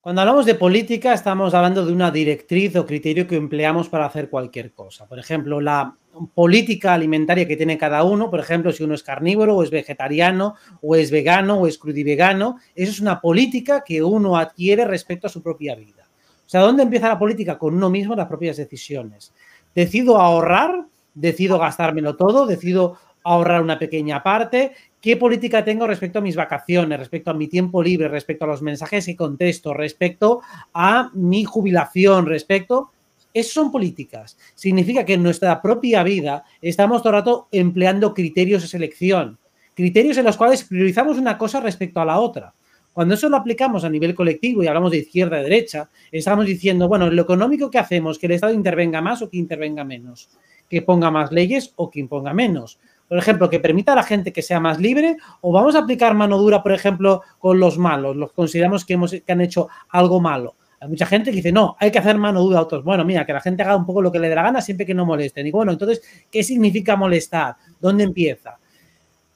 Cuando hablamos de política, estamos hablando de una directriz o criterio que empleamos para hacer cualquier cosa. Por ejemplo, la política alimentaria que tiene cada uno, por ejemplo, si uno es carnívoro o es vegetariano o es vegano o es crudivegano, eso es una política que uno adquiere respecto a su propia vida. O sea, ¿dónde empieza la política? Con uno mismo las propias decisiones. Decido ahorrar, decido gastármelo todo, decido ahorrar una pequeña parte, qué política tengo respecto a mis vacaciones, respecto a mi tiempo libre, respecto a los mensajes que contesto, respecto a mi jubilación, respecto... Esas son políticas. Significa que en nuestra propia vida estamos todo el rato empleando criterios de selección, criterios en los cuales priorizamos una cosa respecto a la otra. Cuando eso lo aplicamos a nivel colectivo y hablamos de izquierda y derecha, estamos diciendo, bueno, lo económico que hacemos, que el Estado intervenga más o que intervenga menos, que ponga más leyes o que imponga menos por ejemplo, que permita a la gente que sea más libre, o vamos a aplicar mano dura, por ejemplo, con los malos, los consideramos que, hemos, que han hecho algo malo. Hay mucha gente que dice, no, hay que hacer mano dura a otros. Bueno, mira, que la gente haga un poco lo que le dé la gana siempre que no molesten. Y bueno, entonces, ¿qué significa molestar? ¿Dónde empieza?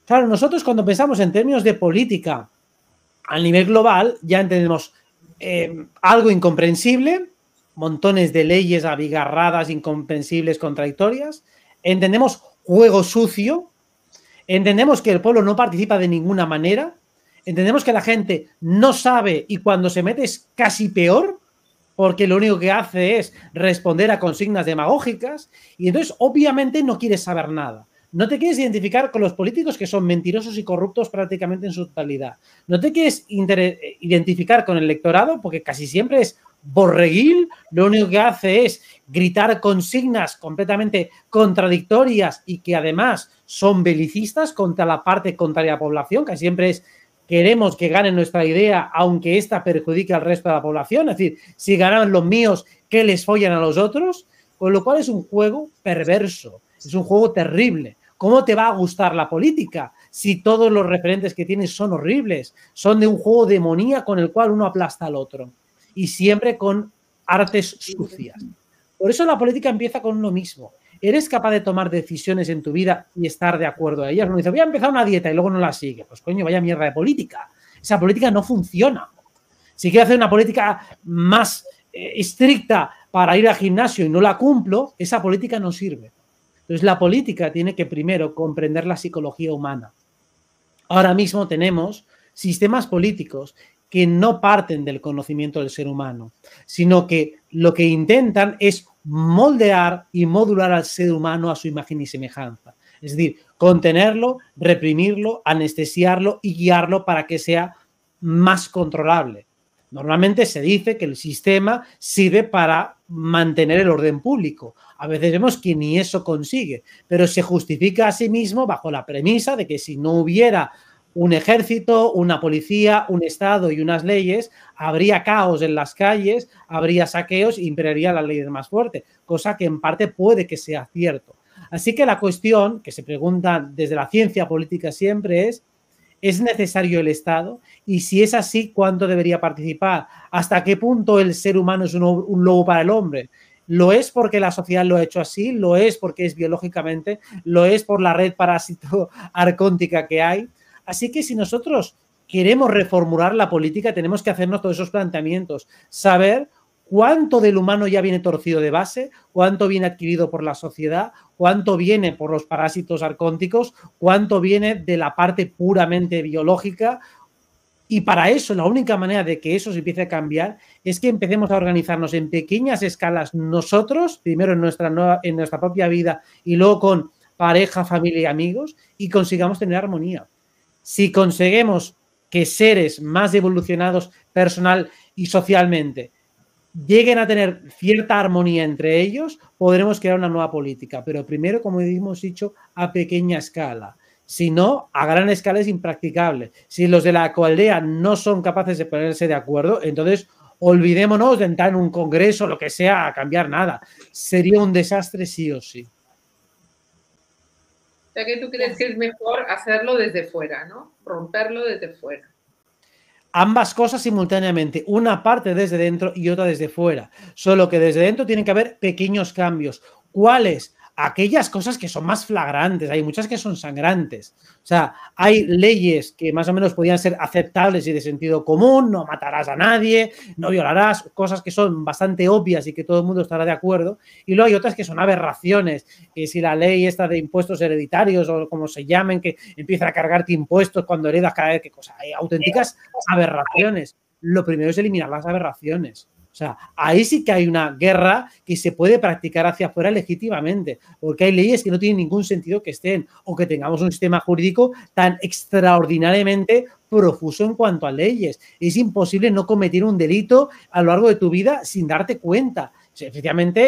Claro, nosotros cuando pensamos en términos de política a nivel global, ya entendemos eh, algo incomprensible, montones de leyes abigarradas, incomprensibles, contradictorias. Entendemos juego sucio, entendemos que el pueblo no participa de ninguna manera, entendemos que la gente no sabe y cuando se mete es casi peor, porque lo único que hace es responder a consignas demagógicas y entonces obviamente no quieres saber nada. No te quieres identificar con los políticos que son mentirosos y corruptos prácticamente en su totalidad. No te quieres identificar con el electorado porque casi siempre es Borreguil lo único que hace es gritar consignas completamente contradictorias y que además son belicistas contra la parte contraria de la población, que siempre es queremos que gane nuestra idea, aunque ésta perjudique al resto de la población. Es decir, si ganan los míos, que les follan a los otros? Con lo cual es un juego perverso, es un juego terrible. ¿Cómo te va a gustar la política si todos los referentes que tienes son horribles? Son de un juego demonía con el cual uno aplasta al otro y siempre con artes sucias. Por eso la política empieza con lo mismo. ¿Eres capaz de tomar decisiones en tu vida y estar de acuerdo a ellas? Uno dice, voy a empezar una dieta y luego no la sigue. Pues coño, vaya mierda de política. Esa política no funciona. Si quiero hacer una política más eh, estricta para ir al gimnasio y no la cumplo, esa política no sirve. Entonces la política tiene que primero comprender la psicología humana. Ahora mismo tenemos sistemas políticos que no parten del conocimiento del ser humano, sino que lo que intentan es moldear y modular al ser humano a su imagen y semejanza. Es decir, contenerlo, reprimirlo, anestesiarlo y guiarlo para que sea más controlable. Normalmente se dice que el sistema sirve para mantener el orden público. A veces vemos que ni eso consigue, pero se justifica a sí mismo bajo la premisa de que si no hubiera un ejército, una policía, un Estado y unas leyes, habría caos en las calles, habría saqueos y imperaría la ley del más fuerte, cosa que en parte puede que sea cierto. Así que la cuestión que se pregunta desde la ciencia política siempre es, ¿es necesario el Estado? Y si es así, ¿cuánto debería participar? ¿Hasta qué punto el ser humano es un, un lobo para el hombre? lo es porque la sociedad lo ha hecho así, lo es porque es biológicamente, lo es por la red parásito arcóntica que hay, Así que si nosotros queremos reformular la política, tenemos que hacernos todos esos planteamientos, saber cuánto del humano ya viene torcido de base, cuánto viene adquirido por la sociedad, cuánto viene por los parásitos arcónticos, cuánto viene de la parte puramente biológica. Y para eso, la única manera de que eso se empiece a cambiar es que empecemos a organizarnos en pequeñas escalas nosotros, primero en nuestra, en nuestra propia vida y luego con pareja, familia y amigos, y consigamos tener armonía si conseguimos que seres más evolucionados personal y socialmente lleguen a tener cierta armonía entre ellos, podremos crear una nueva política. Pero primero, como hemos dicho, a pequeña escala. Si no, a gran escala es impracticable. Si los de la coaldea no son capaces de ponerse de acuerdo, entonces olvidémonos de entrar en un congreso, lo que sea, a cambiar nada. Sería un desastre sí o sí. O sea que tú crees que es mejor hacerlo desde fuera, ¿no? Romperlo desde fuera. Ambas cosas simultáneamente, una parte desde dentro y otra desde fuera. Solo que desde dentro tienen que haber pequeños cambios. ¿Cuáles? aquellas cosas que son más flagrantes, hay muchas que son sangrantes. O sea, hay leyes que más o menos podían ser aceptables y de sentido común, no matarás a nadie, no violarás, cosas que son bastante obvias y que todo el mundo estará de acuerdo. Y luego hay otras que son aberraciones, que si la ley esta de impuestos hereditarios o como se llamen, que empieza a cargarte impuestos cuando heredas cada vez que cosas hay auténticas eh, aberraciones. Lo primero es eliminar las aberraciones. O sea, ahí sí que hay una guerra que se puede practicar hacia afuera legítimamente, porque hay leyes que no tienen ningún sentido que estén, o que tengamos un sistema jurídico tan extraordinariamente profuso en cuanto a leyes. Es imposible no cometer un delito a lo largo de tu vida sin darte cuenta. Especialmente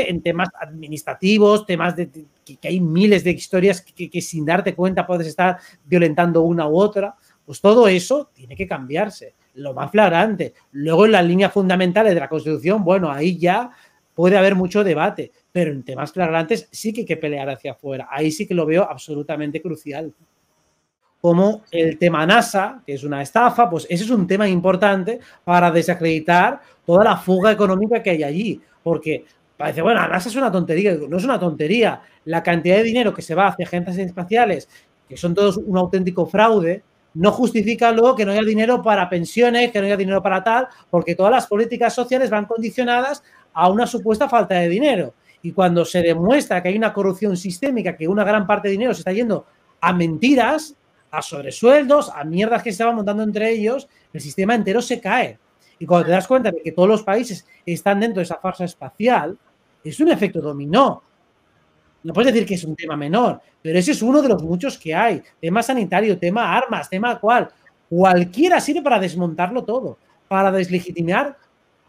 efectivamente, en temas administrativos, temas de, que, hay miles de historias que sin darte cuenta puedes estar violentando una u otra, pues todo eso tiene que cambiarse lo más flagrante. Luego en las líneas fundamentales de la Constitución, bueno, ahí ya puede haber mucho debate, pero en temas flagrantes sí que hay que pelear hacia afuera. Ahí sí que lo veo absolutamente crucial. Como el tema NASA, que es una estafa, pues ese es un tema importante para desacreditar toda la fuga económica que hay allí. Porque parece, bueno, NASA es una tontería, no es una tontería. La cantidad de dinero que se va hacia agencias espaciales, que son todos un auténtico fraude, no justifica luego que no haya dinero para pensiones, que no haya dinero para tal, porque todas las políticas sociales van condicionadas a una supuesta falta de dinero. Y cuando se demuestra que hay una corrupción sistémica, que una gran parte de dinero se está yendo a mentiras, a sobresueldos, a mierdas que se estaban montando entre ellos, el sistema entero se cae. Y cuando te das cuenta de que todos los países están dentro de esa farsa espacial, es un efecto dominó no puedes decir que es un tema menor, pero ese es uno de los muchos que hay. Tema sanitario, tema armas, tema cual. Cualquiera sirve para desmontarlo todo, para deslegitimar,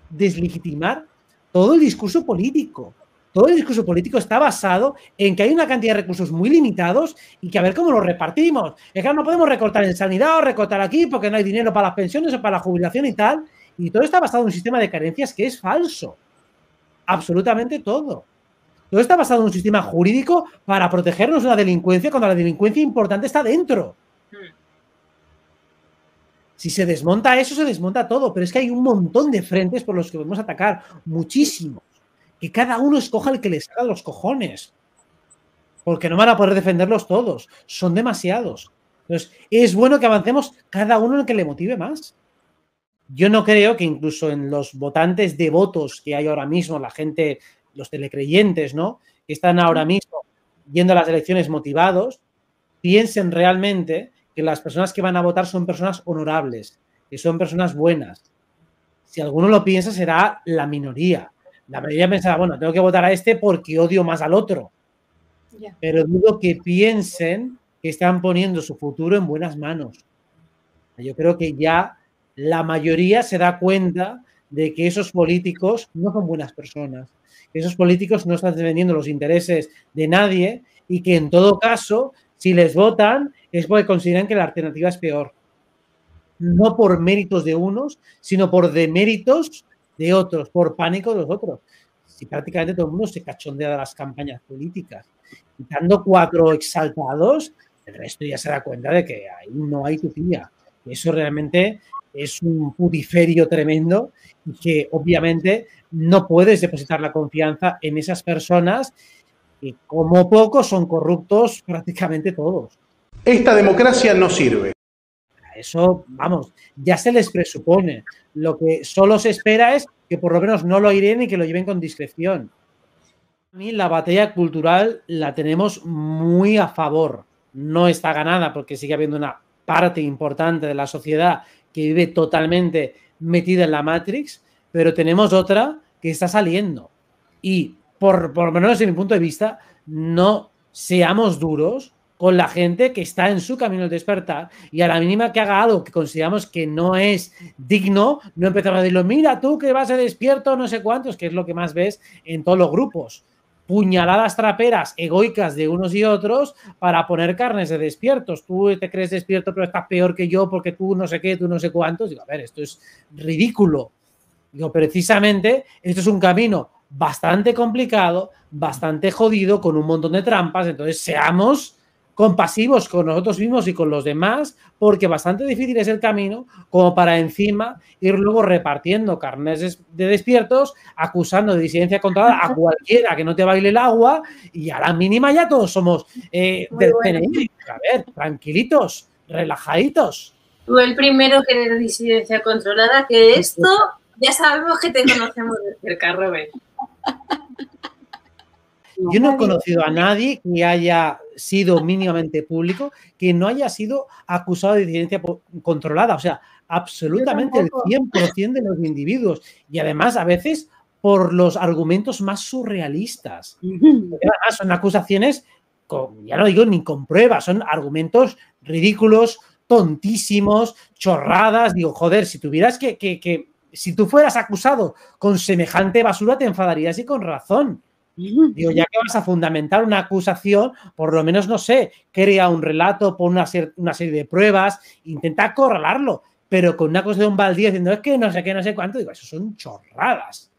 deslegitimar todo el discurso político. Todo el discurso político está basado en que hay una cantidad de recursos muy limitados y que a ver cómo los repartimos. Es que no podemos recortar en sanidad o recortar aquí porque no hay dinero para las pensiones o para la jubilación y tal. Y todo está basado en un sistema de carencias que es falso. Absolutamente todo. Todo está basado en un sistema jurídico para protegernos de una delincuencia cuando la delincuencia importante está dentro. Hmm. Si se desmonta eso, se desmonta todo, pero es que hay un montón de frentes por los que podemos atacar, muchísimos. Que cada uno escoja el que le salga los cojones, porque no van a poder defenderlos todos, son demasiados. Entonces, es bueno que avancemos cada uno en el que le motive más. Yo no creo que incluso en los votantes de votos que hay ahora mismo, la gente los telecreyentes, ¿no? Que están ahora mismo yendo a las elecciones motivados, piensen realmente que las personas que van a votar son personas honorables, que son personas buenas. Si alguno lo piensa, será la minoría. La mayoría pensará, bueno, tengo que votar a este porque odio más al otro. Pero dudo que piensen que están poniendo su futuro en buenas manos. Yo creo que ya la mayoría se da cuenta de que esos políticos no son buenas personas, esos políticos no están defendiendo los intereses de nadie y que en todo caso, si les votan, es porque consideran que la alternativa es peor. No por méritos de unos, sino por deméritos de otros, por pánico de los otros. Si prácticamente todo el mundo se cachondea de las campañas políticas, quitando cuatro exaltados, el resto ya se da cuenta de que ahí no hay tu eso realmente es un putiferio tremendo y que obviamente no puedes depositar la confianza en esas personas que como pocos, son corruptos prácticamente todos. Esta democracia no sirve. Eso, vamos, ya se les presupone. Lo que solo se espera es que por lo menos no lo iren y que lo lleven con discreción. A mí la batalla cultural la tenemos muy a favor. No está ganada porque sigue habiendo una parte importante de la sociedad que vive totalmente metida en la Matrix, pero tenemos otra que está saliendo. Y por, lo menos desde mi punto de vista, no seamos duros con la gente que está en su camino de despertar y a la mínima que haga algo que consideramos que no es digno, no empezamos a decirlo, mira tú que vas a despierto, no sé cuántos, que es lo que más ves en todos los grupos puñaladas traperas egoicas de unos y otros para poner carnes de despiertos. Tú te crees despierto, pero estás peor que yo porque tú no sé qué, tú no sé cuántos. Digo, a ver, esto es ridículo. Digo, precisamente, esto es un camino bastante complicado, bastante jodido, con un montón de trampas. Entonces, seamos compasivos con nosotros mismos y con los demás, porque bastante difícil es el camino como para encima ir luego repartiendo carnes de despiertos, acusando de disidencia controlada a cualquiera que no te baile el agua y a la mínima ya todos somos eh, A ver, tranquilitos, relajaditos. Tú el primero que de disidencia controlada, que esto ya sabemos que te conocemos de cerca, Robert. Yo no he conocido a nadie que haya sido mínimamente público que no haya sido acusado de disidencia controlada. O sea, absolutamente el 100% de los individuos. Y además, a veces por los argumentos más surrealistas. Además, son acusaciones, con, ya no digo ni con pruebas, son argumentos ridículos, tontísimos, chorradas. Digo, joder, si tuvieras que, que si tú fueras acusado con semejante basura, te enfadarías y con razón. Digo, ya que vas a fundamentar una acusación, por lo menos, no sé, crea un relato, pon una, serie de pruebas, intenta acorralarlo, pero con una cosa de un baldío diciendo es que no sé qué, no sé cuánto, digo, eso son chorradas.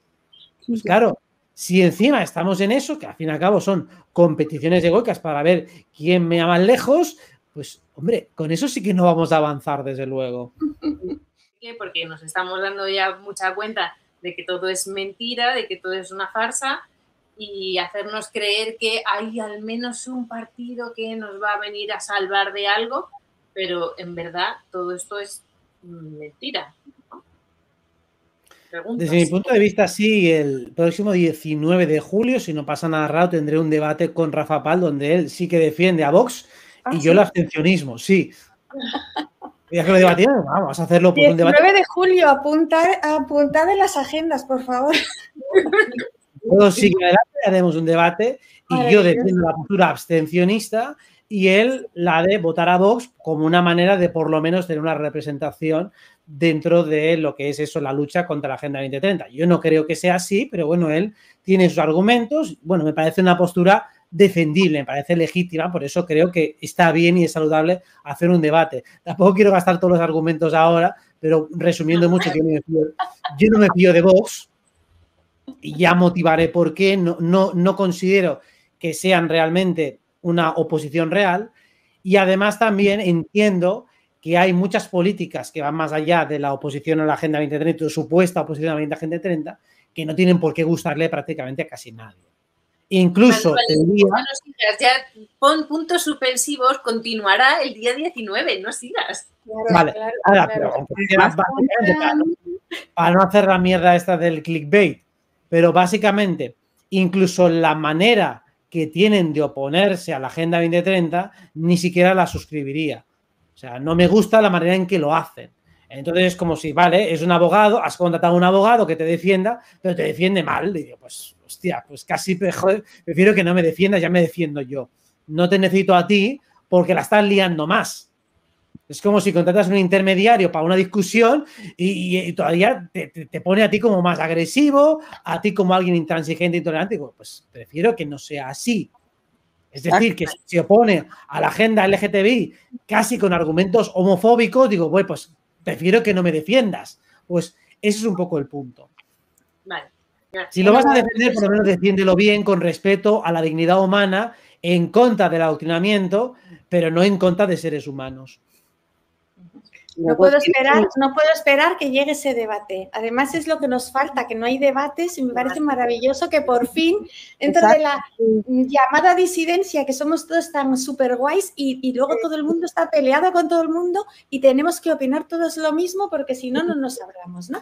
Pues claro, si encima estamos en eso, que al fin y al cabo son competiciones egoicas para ver quién me más lejos, pues hombre, con eso sí que no vamos a avanzar, desde luego. Porque nos estamos dando ya mucha cuenta de que todo es mentira, de que todo es una farsa y hacernos creer que hay al menos un partido que nos va a venir a salvar de algo, pero en verdad todo esto es mm, mentira. Desde mi punto de vista, sí, el próximo 19 de julio, si no pasa nada raro, tendré un debate con Rafa Pal donde él sí que defiende a Vox ah, y yo el abstencionismo, sí. vamos a hacerlo por 19 un debate. 19 de julio, apuntad, apuntad en las agendas, por favor. Todos siguen adelante, haremos un debate y yo defiendo la postura abstencionista y él la de votar a Vox como una manera de por lo menos tener una representación dentro de lo que es eso, la lucha contra la Agenda 2030. Yo no creo que sea así, pero bueno, él tiene sus argumentos. Bueno, me parece una postura defendible, me parece legítima, por eso creo que está bien y es saludable hacer un debate. Tampoco quiero gastar todos los argumentos ahora, pero resumiendo mucho, yo no me fío, no me de Vox, y ya motivaré por qué. No, no, no considero que sean realmente una oposición real. Y además también entiendo que hay muchas políticas que van más allá de la oposición a la Agenda 2030, o supuesta oposición a la Agenda 2030 que no tienen por qué gustarle prácticamente a casi nadie. Incluso sigas, ya pon puntos suspensivos, continuará el día 19, no sigas. vale, para, no hacer la mierda esta del clickbait, pero básicamente, incluso la manera que tienen de oponerse a la Agenda 2030, ni siquiera la suscribiría. O sea, no me gusta la manera en que lo hacen. Entonces es como si, vale, es un abogado, has contratado a un abogado que te defienda, pero te defiende mal. Y digo, pues, hostia, pues casi prefiero que no me defiendas, ya me defiendo yo. No te necesito a ti porque la estás liando más. Es como si contratas un intermediario para una discusión y, todavía te, pone a ti como más agresivo, a ti como alguien intransigente, e intolerante. Pues prefiero que no sea así. Es decir, que se opone a la agenda LGTBI casi con argumentos homofóbicos, digo, bueno, pues prefiero que no me defiendas. Pues ese es un poco el punto. Si lo vas a defender, por lo menos defiéndelo bien, con respeto a la dignidad humana, en contra del adoctrinamiento, pero no en contra de seres humanos. No puedo, esperar, no puedo esperar que llegue ese debate. Además es lo que nos falta, que no hay debates y me parece maravilloso que por fin, dentro de la llamada disidencia, que somos todos tan super guays y, y, luego todo el mundo está peleado con todo el mundo y tenemos que opinar todos lo mismo porque si no, no nos hablamos, ¿no?